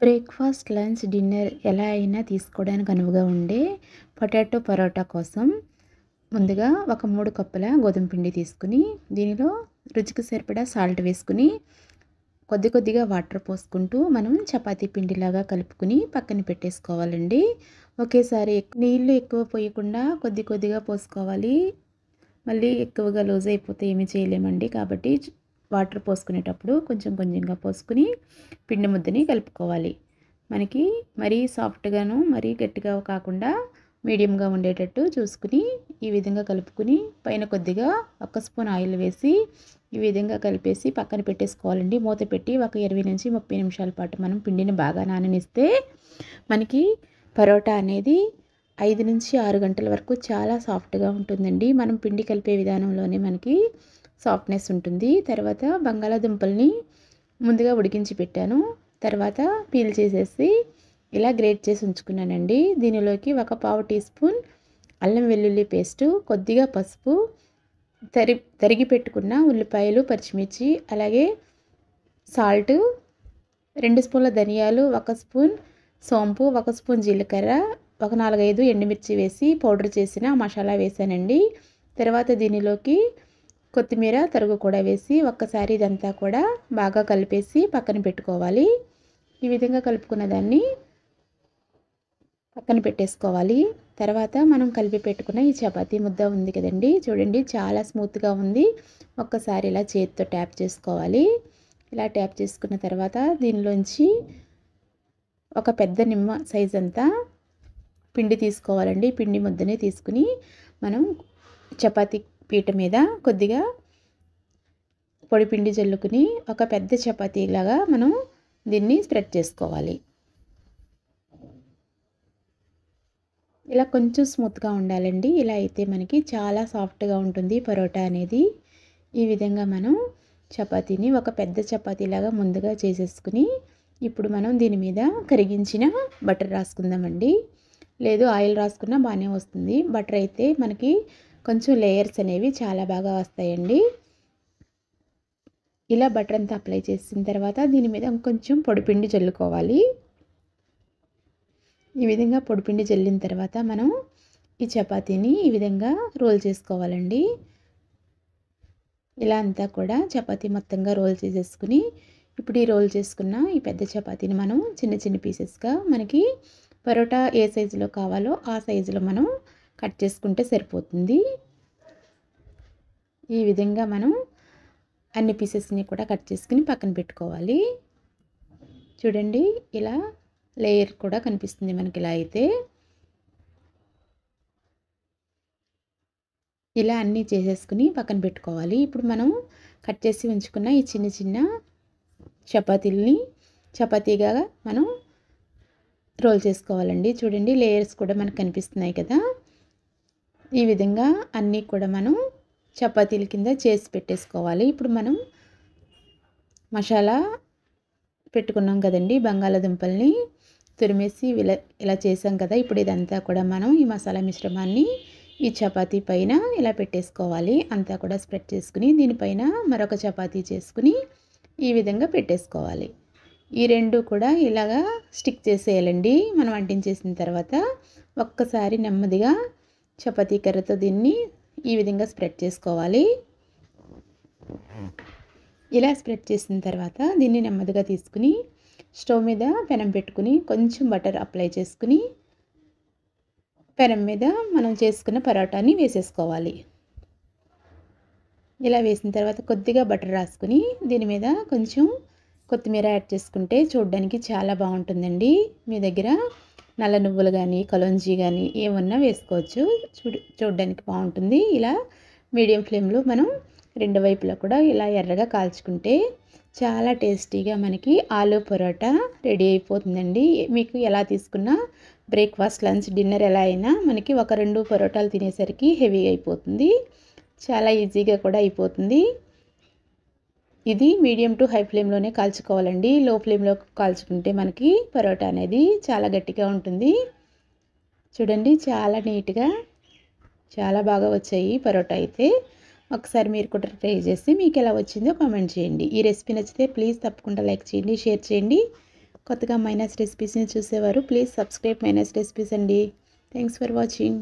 breakfast lunch dinner ఎలా అయినా తీసుకోవడానికి అనువుగా ఉండే పొటాటో పరోటా కోసం ముందుగా ఒక మూడు కప్పుల గోధుమ పిండి తీసుకుని దీనిలో రుచికి సరిపడా సాల్ట్ వేసుకుని కొద్ది కొద్దిగా వాటర్ పోసుకుంటూ మనం చపాతీ పిండిలాగా కలుపుకుని పక్కన పెట్టేసుకోవాలండి ఒకేసారి నీళ్ళు ఎక్కువ పోయకుండా కొద్ది కొద్దిగా పోసుకోవాలి మళ్ళీ ఎక్కువగా లూజ్ అయిపోతే ఏమి చేయలేమండి కాబట్టి వాటర్ పోసుకునేటప్పుడు కొంచెం కొంచెంగా పోసుకుని పిండి ముద్దని కలుపుకోవాలి మనకి మరీ సాఫ్ట్గాను మరీ గట్టిగా కాకుండా మీడియంగా ఉండేటట్టు చూసుకుని ఈ విధంగా కలుపుకుని పైన కొద్దిగా ఒక స్పూన్ ఆయిల్ వేసి ఈ విధంగా కలిపేసి పక్కన పెట్టేసుకోవాలండి మూత పెట్టి ఒక ఇరవై నుంచి ముప్పై నిమిషాల పాటు మనం పిండిని బాగా నాననిస్తే మనకి పరోటా అనేది ఐదు నుంచి ఆరు గంటల వరకు చాలా సాఫ్ట్గా ఉంటుందండి మనం పిండి కలిపే విధానంలోనే మనకి సాఫ్ట్నెస్ ఉంటుంది తర్వాత బంగాళాదుంపల్ని ముందుగా ఉడికించి పెట్టాను తర్వాత పీల్ చేసేసి ఇలా గ్రేట్ చేసి ఉంచుకున్నానండి దీనిలోకి ఒక పావు టీ స్పూన్ అల్లం వెల్లుల్లి పేస్టు కొద్దిగా పసుపు తరి తరిగి పెట్టుకున్న ఉల్లిపాయలు పచ్చిమిర్చి అలాగే సాల్ట్ రెండు స్పూన్ల ధనియాలు ఒక స్పూన్ సోంపు ఒక స్పూన్ జీలకర్ర ఒక నాలుగైదు ఎండుమిర్చి వేసి పౌడర్ చేసిన మసాలా వేసానండి తర్వాత దీనిలోకి కొత్తిమీర తరుగు కూడా వేసి ఒక్కసారి ఇదంతా కూడా బాగా కలిపేసి పక్కన పెట్టుకోవాలి ఈ విధంగా కలుపుకున్న దాన్ని పక్కన పెట్టేసుకోవాలి తర్వాత మనం కలిపి పెట్టుకున్న ఈ చపాతీ ముద్ద ఉంది కదండి చూడండి చాలా స్మూత్గా ఉంది ఒక్కసారి ఇలా చేతితో ట్యాప్ చేసుకోవాలి ఇలా ట్యాప్ చేసుకున్న తర్వాత దీనిలోంచి ఒక పెద్ద నిమ్మ సైజ్ అంతా పిండి తీసుకోవాలండి పిండి ముద్దని తీసుకుని మనం చపాతీ పీట మీద కొద్దిగా పొడిపిండి చల్లుకుని ఒక పెద్ద లాగా మనం దీన్ని స్ప్రెడ్ చేసుకోవాలి ఇలా కొంచెం స్మూత్గా ఉండాలండి ఇలా అయితే మనకి చాలా సాఫ్ట్గా ఉంటుంది పరోటా అనేది ఈ విధంగా మనం చపాతీని ఒక పెద్ద చపాతీలాగా ముందుగా చేసేసుకుని ఇప్పుడు మనం దీని మీద కరిగించిన బటర్ రాసుకుందామండి లేదు ఆయిల్ రాసుకున్నా బాగానే వస్తుంది బటర్ అయితే మనకి కొంచెం లేయర్స్ అనేవి చాలా బాగా వస్తాయండి ఇలా బటర్ అంతా అప్లై చేసిన తర్వాత దీని మీద కొంచెం పొడిపిండి చల్లుకోవాలి ఈ విధంగా పొడిపిండి చల్లిన తర్వాత మనం ఈ చపాతీని ఈ విధంగా రోల్ చేసుకోవాలండి ఇలా అంతా కూడా చపాతీ మొత్తంగా రోల్ చేసేసుకుని ఇప్పుడు ఈ రోల్ చేసుకున్న ఈ పెద్ద చపాతీని మనం చిన్న చిన్న పీసెస్గా మనకి పరోటా ఏ సైజులో కావాలో ఆ సైజులో మనం కట్ చేసుకుంటే సరిపోతుంది ఈ విధంగా మనం అన్ని పీసెస్ని కూడా కట్ చేసుకుని పక్కన పెట్టుకోవాలి చూడండి ఇలా లేయర్ కూడా కనిపిస్తుంది మనకి ఇలా అయితే ఇలా అన్నీ చేసేసుకుని పక్కన పెట్టుకోవాలి ఇప్పుడు మనం కట్ చేసి ఉంచుకున్న ఈ చిన్న చిన్న చపాతీల్ని చపాతీగా మనం రోల్ చేసుకోవాలండి చూడండి లేయర్స్ కూడా మనకు కనిపిస్తున్నాయి కదా ఈ విధంగా అన్నీ కూడా మనం చపాతీల కింద చేసి పెట్టేసుకోవాలి ఇప్పుడు మనం మసాలా పెట్టుకున్నాం కదండి బంగాళాదుంపల్ని తురిమేసి ఇలా ఇలా చేసాం కదా ఇప్పుడు ఇదంతా కూడా మనం ఈ మసాలా మిశ్రమాన్ని ఈ చపాతీ పైన ఇలా పెట్టేసుకోవాలి అంతా కూడా స్ప్రెడ్ చేసుకుని దీనిపైన మరొక చపాతీ చేసుకుని ఈ విధంగా పెట్టేసుకోవాలి ఈ రెండు కూడా ఇలాగా స్టిక్ చేసేయాలండి మనం వంటించేసిన తర్వాత ఒక్కసారి నెమ్మదిగా చపాతీ కర్రతో దీన్ని ఈ విధంగా స్ప్రెడ్ చేసుకోవాలి ఇలా స్ప్రెడ్ చేసిన తర్వాత దీన్ని నెమ్మదిగా తీసుకుని స్టవ్ మీద పెనం పెట్టుకుని కొంచెం బటర్ అప్లై చేసుకుని పెనం మీద మనం చేసుకున్న పరోటాని వేసేసుకోవాలి ఇలా వేసిన తర్వాత కొద్దిగా బటర్ రాసుకుని దీని మీద కొంచెం కొత్తిమీర యాడ్ చేసుకుంటే చూడడానికి చాలా బాగుంటుందండి మీ దగ్గర నల్ల నువ్వులు కానీ కలంజీ కానీ ఏమన్నా వేసుకోవచ్చు చూడడానికి బాగుంటుంది ఇలా మీడియం ఫ్లేమ్లో మనం రెండు వైపులా కూడా ఇలా ఎర్రగా కాల్చుకుంటే చాలా టేస్టీగా మనకి ఆలూ పరోటా రెడీ అయిపోతుందండి మీకు ఎలా తీసుకున్నా బ్రేక్ఫాస్ట్ లంచ్ డిన్నర్ ఎలా అయినా మనకి ఒక రెండు పరోటాలు తినేసరికి హెవీ అయిపోతుంది చాలా ఈజీగా కూడా అయిపోతుంది ఇది మీడియం టు హై ఫ్లేమ్లోనే కాల్చుకోవాలండి లో ఫ్లేమ్లో కాల్చుకుంటే మనకి పరోటా అనేది చాలా గట్టిగా ఉంటుంది చూడండి చాలా నీట్గా చాలా బాగా వచ్చాయి పరోటా అయితే ఒకసారి మీరు కూడా ట్రై చేసి మీకు ఎలా వచ్చిందో కామెంట్ చేయండి ఈ రెసిపీ నచ్చితే ప్లీజ్ తప్పకుండా లైక్ చేయండి షేర్ చేయండి కొత్తగా మైనస్ రెసిపీస్ని చూసేవారు ప్లీజ్ సబ్స్క్రైబ్ మైనస్ రెసిపీస్ అండి థ్యాంక్స్ ఫర్ వాచింగ్